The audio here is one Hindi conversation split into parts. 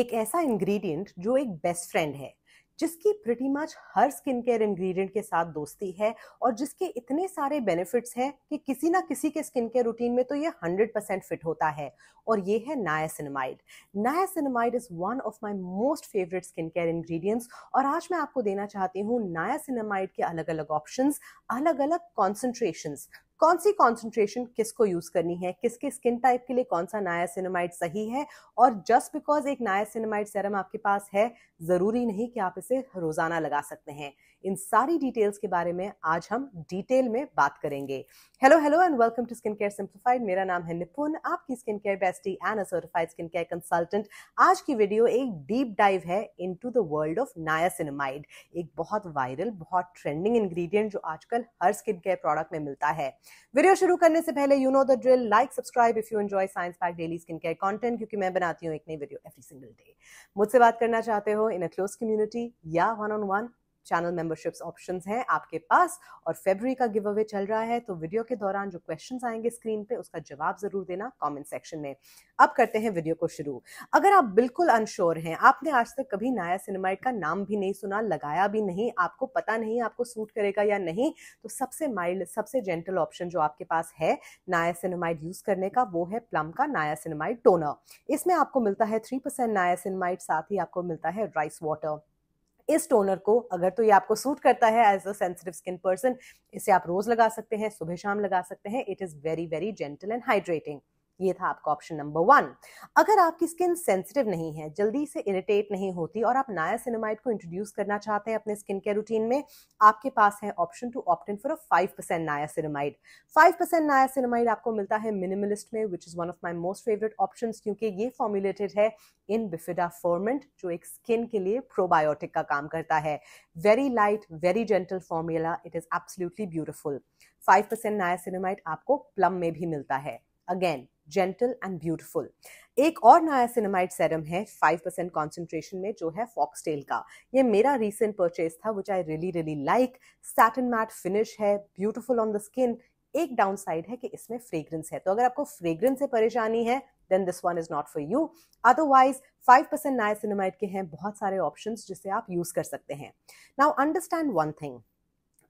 एक ऐसा इंग्रेडिएंट जो एक बेस्ट फ्रेंड है जिसकी प्रिटी मच हर स्किन केयर इंग्रेडिएंट के साथ दोस्ती है और जिसके इतने सारे बेनिफिट्स हैं कि किसी ना किसी के स्किन केयर रूटीन में तो ये 100 परसेंट फिट होता है और ये है niacinamide niacinamide is one of my most favourite skin care ingredients और आज मैं आपको देना चाहती हूँ नायासिनमाइड के अलग अलग ऑप्शन अलग अलग कॉन्सेंट्रेशन कौन सी कॉन्सेंट्रेशन किसको यूज करनी है किसके स्किन टाइप के लिए कौन सा नया सिनेमाइट सही है और जस्ट बिकॉज एक नया सिनेमाइट सेरम आपके पास है जरूरी नहीं कि आप इसे रोजाना लगा सकते हैं इन सारी डिटेल्स के बारे में आज हम डिटेल में बात करेंगे hello hello and welcome to skin care simplified मेरा नाम है निपुण आपकी skin care bestie and certified skin care consultant आज की वीडियो एक डीप डाइव है in the world of niacinamide एक बहुत वायरल बहुत ट्रेंडिंग इंग्रेडिएंट जो आजकल हर स्किन केयर प्रोडक्ट में मिलता है वीडियो शुरू करने से पहले you know the drill like subscribe if you enjoy science backed daily skin care content क्योंकि मैं बनाती हूँ एक नई वीडियो एवरी सिंगल डे मुझसे बात करना चाहते हो इन अ क्लोज कम्युनिटी या one on one channel memberships options हैं आपके पास और फेबररी का गिव अवे चल रहा है तो वीडियो के दौरान जो क्वेश्चंस आएंगे स्क्रीन पे उसका जवाब जरूर देना कमेंट सेक्शन में अब करते हैं वीडियो को शुरू अगर आप बिल्कुल अनश्योर हैं आपने आज तक कभी नया सिनेमाइट का नाम भी नहीं सुना लगाया भी नहीं आपको पता नहीं आपको सूट करेगा या नहीं तो सबसे माइल्ड सबसे जेंटल ऑप्शन जो आपके पास है नया सिनेमाइट यूज करने का वो है प्लम का नया सिनेमाइट टोनर इसमें आपको मिलता है थ्री परसेंट नाया सिनेमाइट साथ ही आपको मिलता है राइस वाटर इस टोनर को अगर तो ये आपको सूट करता है as a sensitive skin person इसे आप रोज लगा सकते हैं सुबह शाम लगा सकते हैं it is very very gentle and hydrating ये था आपका ऑप्शन नंबर वन अगर आपकी स्किन सेंसिटिव नहीं है जल्दी से इरिटेट नहीं होती और आप नया सिनेमाइड को इंट्रोड्यूस करना चाहते हैं अपने स्किन केयर रूटीन में आपके पास है option to opt for a five percent niacinamide five percent niacinamide आपको मिलता है मिनिमलिस्ट में which is one of my most favourite option क्योंकि ये फॉर्मुलेटेड है इन बिफिडा फॉर्मेंट जो एक स्किन के लिए प्रोबायोटिक का काम करता है very light very gentle formula it is absolutely beautiful five percent niacinamide आपको प्लम में भी मिलता है अगेन जेंटल एंड ब्यूटिफुल एक और नया सिनेमाइट सेरम है फाइव परसेंट कॉन्सेंट्रेशन में जो है फॉक्सटेल का ये मेरा रिसेंट परचेज था which I really really like satin matte finish है ब्यूटिफुल ऑन द स्किन एक डाउन साइड है कि इसमें फ्रेग्रेंस है तो अगर आपको फ्रेग्रेंस से परेशानी है then this one is not for you otherwise five percent niacinamide के हैं बहुत सारे ऑप्शन जिसे आप यूज कर सकते हैं नाउ अंडरस्टैंड वन थिंग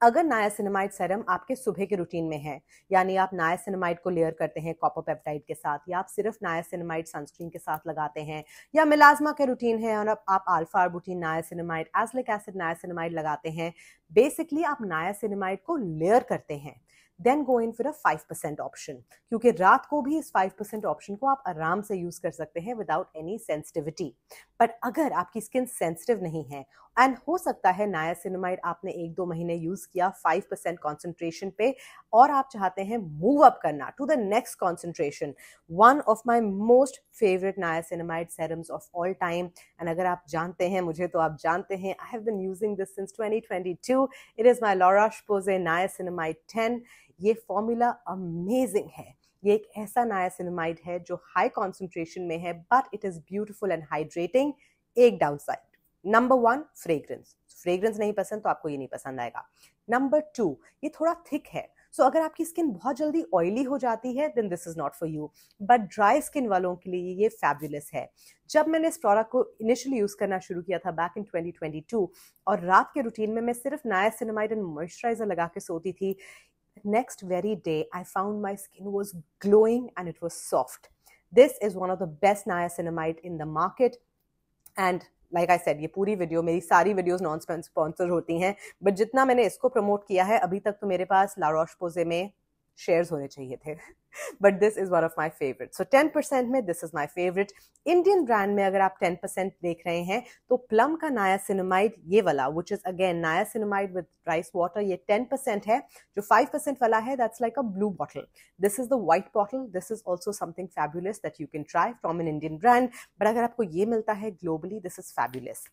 अगर नायासिनेमाइड सेरम आपके सुबह के रूटीन में है यानी आप नायासिनेमाइड को लेयर करते हैं कॉपर पेप्टाइड के साथ या आप सिर्फ नायासिनेमाइड सनस्क्रीन के साथ लगाते हैं या मिलाजमा के रूटीन है और आप, आप alpha arbutin niacinamide azelaic acid niacinamide लगाते हैं बेसिकली आप नायासिनेमाइड को लेयर करते हैं देन गो इन फिर अ फाइव परसेंट ऑप्शन क्योंकि रात को भी इस फाइव परसेंट ऑप्शन को आप आराम से यूज कर सकते हैं विदाउट एनी सेंसिटिविटी बट अगर आपकी स्किन सेंसिटिव नहीं है एंड हो सकता है सिनेमाइड आपने एक दो महीने यूज किया फाइव परसेंट कॉन्सेंट्रेशन पे और आप चाहते हैं मूव अप करना to the next concentration one of my most favourite niacinamide serums of all time and अगर आप जानते हैं मुझे तो आप जानते हैं I have been using this since 2022 it is my La Roche Posay niacinamide ten ये फॉर्मूला अमेजिंग है ये एक ऐसा सिनेमाइड है जो हाई कॉन्सेंट्रेशन में है but it is beautiful and hydrating एक downside number one fragrance fragrance नहीं पसंद तो आपको ये नहीं पसंद आएगा नंबर टू ये थोड़ा थिक है सो so, अगर आपकी स्किन बहुत जल्दी ऑयली हो जाती है then this is not for you but dry skin वालों के लिए ये फैबुलस है जब मैंने इस प्रोडक्ट को इनिशियली यूज़ करना शुरू किया था बैक इन 2022 और रात के रूटीन में मैं सिर्फ नया सिनेमाइड एंड मॉइस्चराइजर लगा के सोती थी next very day I found my skin was glowing and it was soft this is one of the best niacinamide in the market and like I said ये पूरी वीडियो मेरी सारी वीडियोस नॉन स्पॉन्सर होती हैं बट जितना मैंने इसको प्रमोट किया है अभी तक तो मेरे पास लारोश पोजे में शेयर्स होने चाहिए थे but this is one of my favourite so ten percent में this is my favourite Indian brand में अगर आप टेन परसेंट देख रहे हैं तो प्लम का नाया सिनेमाइड ये वाला विच is again niacinamide with rice water ये टेन परसेंट है जो फाइव परसेंट वाला है that's like a blue bottle this is the white bottle this is also something fabulous that you can try from an Indian brand but अगर आपको ये मिलता है globally this is fabulous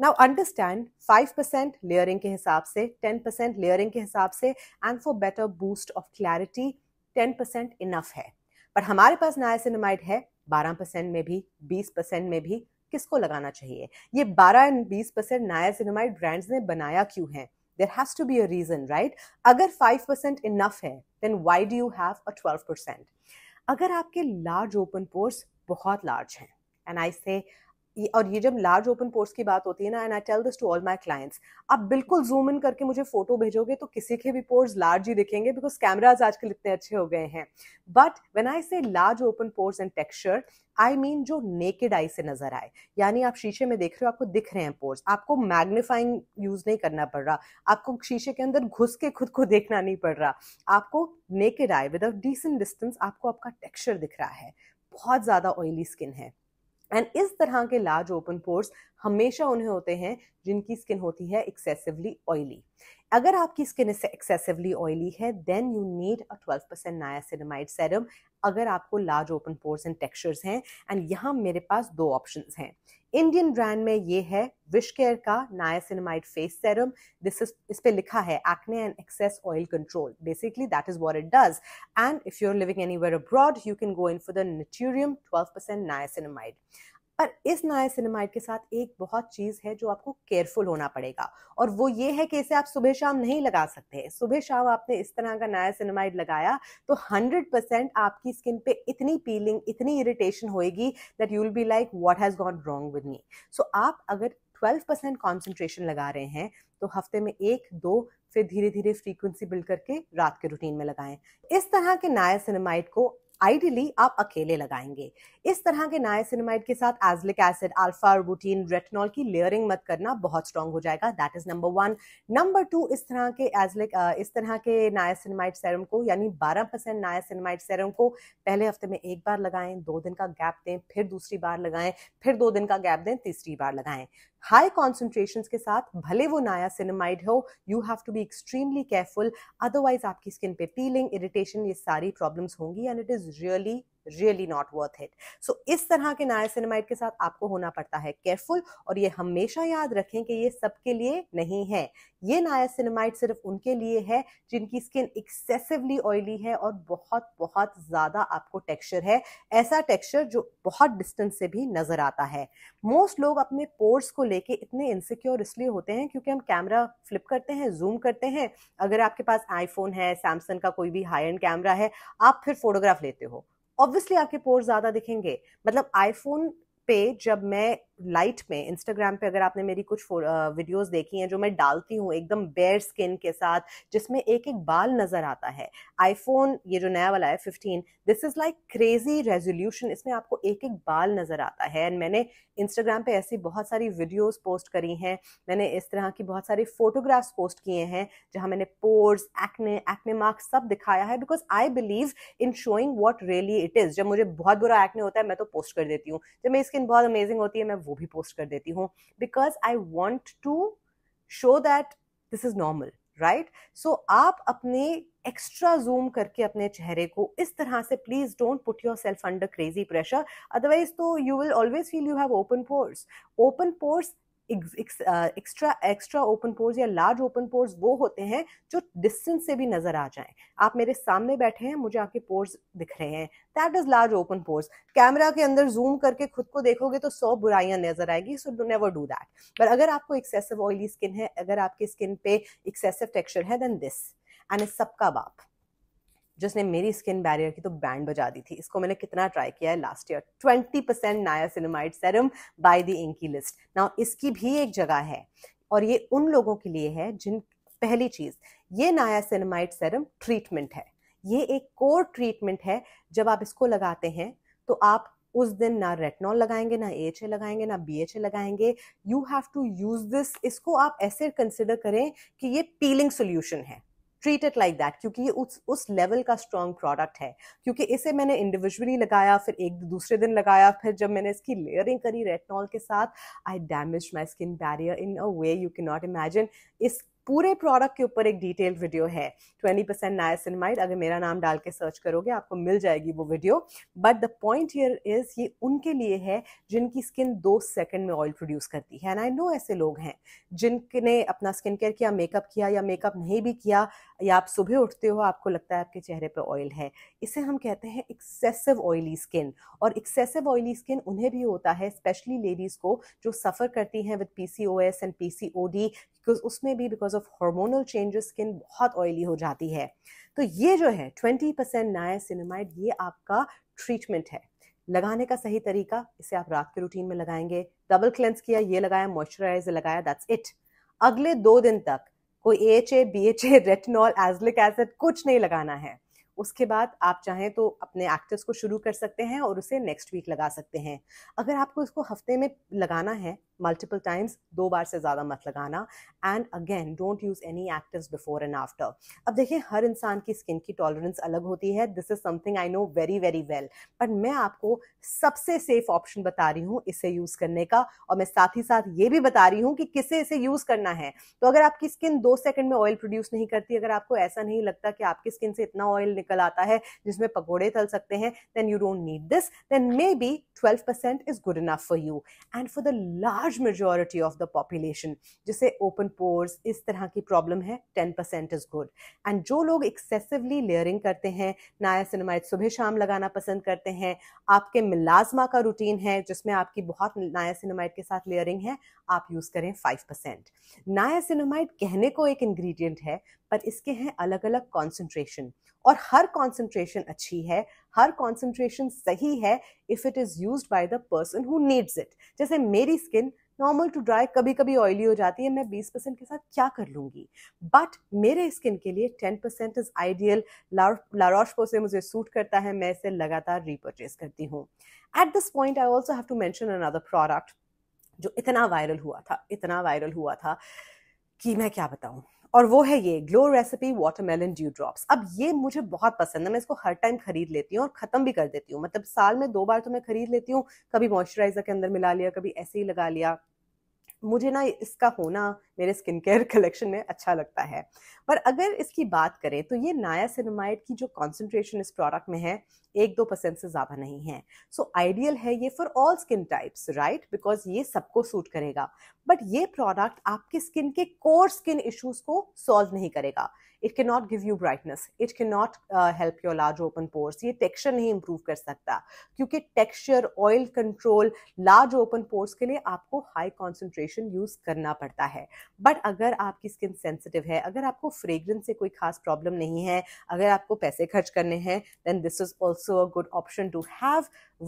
now understand five percent layering के हिसाब से टेन परसेंट लेयरिंग के हिसाब से and for better boost of clarity ten percent enough है पर हमारे पास नायासिनमाइड है बारह परसेंट में भी बीस परसेंट में भी किसको लगाना चाहिए ये बारह एंड बीस परसेंट नायासिनमाइड ब्रांड्स ने बनाया क्यों है there has to be a reason right अगर फाइव परसेंट इनफ है then why do you have a twelve percent अगर आपके लार्ज ओपन पोर्स बहुत लार्ज हैं एंड आई से और ये जब लार्ज ओपन पोर्स की बात होती है ना and I tell this to all my clients आप बिल्कुल जूम इन करके मुझे फोटो भेजोगे तो किसी के भी पोर्स लार्ज ही दिखेंगे बिकॉज कैमराज आजकल इतने अच्छे हो गए हैं but when I say large open pores and texture I mean जो नेकेड आई से नजर आए यानी आप शीशे में देख रहे हो आपको दिख रहे हैं पोर्स आपको मैग्नीफाइंग यूज नहीं करना पड़ रहा आपको शीशे के अंदर घुस के खुद को देखना नहीं पड़ रहा आपको naked eye without decent distance आपको आपका टेक्सचर दिख रहा है बहुत ज़्यादा ऑयली स्किन है एंड इस तरह के लार्ज ओपन पोर्स हमेशा उन्हें होते हैं जिनकी स्किन होती है एक्सेसिवली ऑयली अगर आपकी स्किन एक्सेसिवली ऑयली है then you need a 12% percent niacinamide serum अगर आपको large open pores and textures हैं एंड यहाँ मेरे पास दो ऑप्शंस हैं इंडियन ब्रांड में ये है विश केयर का niacinamide face serum this is इस पे लिखा है acne and excess oil control basically that is what it does and if you are living anywhere abroad you can go in for the Naturium 12% niacinamide पर इस नायसिनेमाइड के साथ एक बहुत चीज़ है जो आपको केयरफुल होना पड़ेगा और वो ये है कि इसे आप सुबह शाम नहीं लगा सकते सुबह शाम आपने इस तरह का नायसिनेमाइड लगाया तो 100 परसेंट आपकी स्किन पे इतनी पीलिंग इतनी इरिटेशन होएगी that you will be like what has gone wrong with me so आप अगर 12 परसेंट कॉन्सेंट्रेशन लगा रहे हैं तो हफ्ते में एक दो फिर धीरे धीरे फ्रीक्वेंसी बिल्ड करके रात के रूटीन में लगाएं इस तरह के नायसिनेमाइड को आइडियली आप अकेले लगाएंगे इस तरह के नायसिनमाइड के साथ azelaic acid alpha arbutin retinol की लेयरिंग मत करना बहुत स्ट्रांग हो जाएगा that is number one number two इस तरह के एजलिक इस तरह के नायसिनमाइड सेरम को यानी 12 परसेंट नायसिनमाइड सेरम को पहले हफ्ते में एक बार लगाएं दो दिन का गैप दें फिर दूसरी बार लगाएं फिर दो दिन का गैप दें तीसरी बार लगाएं हाई कॉन्सेंट्रेशन के साथ भले वो नाया सिनेमाइड हो you have to be extremely careful otherwise आपकी स्किन पे पीलिंग इरिटेशन ये सारी प्रॉब्लम्स होंगी and it is really really not worth it so इस तरह के नायासिनमाइड के साथ आपको होना पड़ता है केयरफुल और ये हमेशा याद रखें कि ये सबके लिए नहीं है ये नायासिनमाइड सिर्फ उनके लिए है जिनकी स्किन एक्सेसिवली ऑयली है और बहुत बहुत ज़्यादा आपको टेक्सचर है ऐसा टेक्सचर जो बहुत डिस्टेंस से भी नज़र आता है मोस्ट लोग अपने पोर्स को लेके इतने इनसिक्योर इसलिए होते हैं क्योंकि हम कैमरा फ्लिप करते हैं जूम करते हैं अगर आपके पास आईफोन है सैमसंग का कोई भी हाई एंड कैमरा है आप फिर फोटोग्राफ लेते हो ऑब्वियसली आपके पोर्स ज्यादा दिखेंगे मतलब आईफोन पे जब मैं लाइट में इंस्टाग्राम पे अगर आपने मेरी कुछ वीडियोस देखी हैं जो मैं डालती हूँ एकदम बेयर स्किन के साथ जिसमें एक एक बाल नज़र आता है आईफोन ये जो नया वाला है fifteen this is like crazy resolution इसमें आपको एक एक बाल नज़र आता है एंड मैंने इंस्टाग्राम पे ऐसी बहुत सारी वीडियोस पोस्ट करी हैं मैंने इस तरह की बहुत सारी फोटोग्राफ्स पोस्ट किए हैं जहां मैंने पोर्स एक्ने एक्ने मार्क्स सब दिखाया है because I believe in showing what really it is जब मुझे बहुत बुरा एक्ने होता है मैं तो पोस्ट कर देती हूँ जब मेरी स्किन बहुत अमेजिंग होती है मैं वो भी पोस्ट कर देती हूँ because I want to show that this is normal right so आप अपने एक्स्ट्रा जूम करके अपने चेहरे को इस तरह से please don't put yourself under crazy pressure otherwise तो you will always feel you have open pores open pores extra extra open pores या लार्ज ओपन पोर्स वो होते हैं जो डिस्टेंस से भी नज़र आ जाएं आप मेरे सामने बैठे हैं मुझे आपके पोर्स दिख रहे हैं that is large open pores camera के अंदर जूम करके खुद को देखोगे तो सौ बुराइयां नज़र आएगी so do never do that but अगर आपको एक्सेसिव ऑयली स्किन है अगर आपकी स्किन पे एक्सेसिव टेक्सचर है देन दिस एंड इज सबका बाप जिसने मेरी स्किन बैरियर की तो बैंड बजा दी थी इसको मैंने कितना ट्राई किया है last year twenty percent niacinamide serum by the Inkey List ना इसकी भी एक जगह है और ये उन लोगों के लिए है जिन पहली चीज़ ये नायासिनमाइड सेरम ट्रीटमेंट है ये एक कोर ट्रीटमेंट है जब आप इसको लगाते हैं तो आप उस दिन ना रेटनॉल लगाएंगे ना ए लगाएंगे ना बी लगाएंगे you have to use this इसको आप ऐसे कंसिडर करें कि ये पीलिंग सोल्यूशन है ट्रीट इट लाइक दैट क्योंकि ये उस उस लेवल का स्ट्रॉन्ग प्रोडक्ट है क्योंकि इसे मैंने इंडिविजुअली लगाया फिर एक दूसरे दिन लगाया फिर जब मैंने इसकी लेयरिंग करी रेटनॉल के साथ I damage my skin barrier in a way you can not imagine इस पूरे प्रोडक्ट के ऊपर एक डिटेल्ड वीडियो है 20% परसेंट नायसिनमाइड अगर मेरा नाम डाल के सर्च करोगे आपको मिल जाएगी वो video but the point here is ये उनके लिए है जिनकी स्किन दो सेकंड में ऑयल प्रोड्यूस करती है एंड आई नो ऐसे लोग हैं जिनने अपना स्किन केयर किया मेकअप किया या मेकअप नहीं भी किया या आप सुबह उठते हो आपको लगता है आपके चेहरे पर ऑयल है इसे हम कहते हैं एक्सेसिव ऑयली स्किन और एक्सेसिव ऑयली स्किन उन्हें भी होता है स्पेशली लेडीज़ को जो सफ़र करती हैं विद पी एंड पी उसमें भी because of hormonal changes skin बहुत ऑयली हो जाती है तो ये जो है 20% परसेंट नाया सिनेमाइड ये आपका ट्रीटमेंट है लगाने का सही तरीका इसे आप रात के रूटीन में लगाएंगे डबल क्लेंस किया ये लगाया मॉइस्चराइजर लगाया दैट्स इट अगले दो दिन तक कोई A H A B H A retinol azelaic acid कुछ नहीं लगाना है उसके बाद आप चाहें तो अपने एक्टर्स को शुरू कर सकते हैं और उसे नेक्स्ट वीक लगा सकते हैं अगर आपको इसको हफ्ते में लगाना है मल्टीपल टाइम्स दो बार से ज़्यादा मत लगाना and again don't use any active before and after अब देखिए हर इंसान की स्किन की टॉलरेंस अलग होती है this is something I know very very well but मैं आपको सबसे सेफ ऑप्शन बता रही हूँ इसे यूज़ करने का और मैं साथ ही साथ ये भी बता रही हूँ कि किसे इसे यूज़ करना है तो अगर आपकी स्किन दो सेकेंड में ऑयल प्रोड्यूस नहीं करती अगर आपको ऐसा नहीं लगता कि आपकी स्किन से इतना ऑयल निकल आता है जिसमें पकौड़े तल सकते हैं then you don't need this then maybe twelve percent is good enough for you and for the last large majority of the population जिसे ओपन पोर्स इस तरह की प्रॉब्लम है ten percent is good and जो लोग एक्सेसिवली लेयरिंग करते हैं नाया सिनेमाइट सुबह शाम लगाना पसंद करते हैं आपके मिलाजमा का रूटीन है जिसमें आपकी बहुत नाया सिनेमाइट के साथ लेयरिंग है आप यूज़ करें फाइव परसेंट नाया सिनेमाइट कहने को एक इंग्रेडिएंट है पर इसके हैं अलग अलग कॉन्सेंट्रेशन और हर कॉन्सेंट्रेशन अच्छी है हर कॉन्सेंट्रेशन सही है if it is use by the person who needs it जैसे मेरी स्किन नॉर्मल टू ड्राई कभी कभी ऑयली हो जाती है मैं 20 परसेंट के साथ क्या कर लूंगी बट मेरे स्किन के लिए 10 परसेंट इज़ आइडियल लारोश से मुझे सूट करता है मैं इसे लगातार रिपर्चेज करती हूँ at this point I also have to mention another product जो इतना वायरल हुआ था इतना वायरल हुआ था कि मैं क्या बताऊँ और वो है ये glow recipe watermelon dew drops अब ये मुझे बहुत पसंद है मैं इसको हर टाइम खरीद लेती हूँ और ख़त्म भी कर देती हूँ मतलब साल में दो बार तो मैं खरीद लेती हूँ कभी मॉइस्चराइजर के अंदर मिला लिया कभी ऐसे ही लगा लिया मुझे ना इसका होना मेरे स्किन केयर कलेक्शन में अच्छा लगता है पर अगर इसकी बात करें तो ये नाया सिनेमाइड की जो कॉन्सेंट्रेशन इस प्रोडक्ट में है एक दो परसेंट से ज़्यादा नहीं है सो so, आइडियल है ये for all skin types right because ये सबको सूट करेगा बट ये प्रोडक्ट आपके स्किन के कोर स्किन इश्यूज को सॉल्व नहीं करेगा it can't give you brightness it can't help your large open pores ये टेक्सचर नहीं इम्प्रूव कर सकता क्योंकि texture oil control large open pores के लिए आपको हाई कॉन्सेंट्रेशन यूज़ करना पड़ता है बट अगर आपकी स्किन सेंसिटिव है अगर आपको फ्रेग्रेंस से कोई खास प्रॉब्लम नहीं है अगर आपको पैसे खर्च करने हैं then this is also a good option to have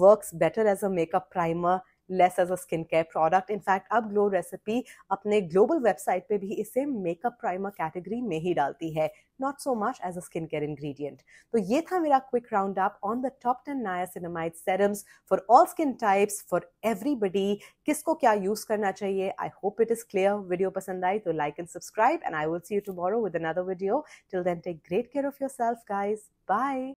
work better as a makeup primer less as a skin care product in fact अब ग्लो रेसिपी अपने ग्लोबल वेबसाइट पे भी इसे मेकअप प्राइमर कैटेगरी में ही डालती है not so much as a skin care ingredient तो ये था मेरा quick round up on the top ten niacinamide serums for all skin types for everybody किसको क्या यूज करना चाहिए I hope it is clear video पसंद आई तो like and subscribe and I will see you tomorrow with another video till then take great care of your self guys bye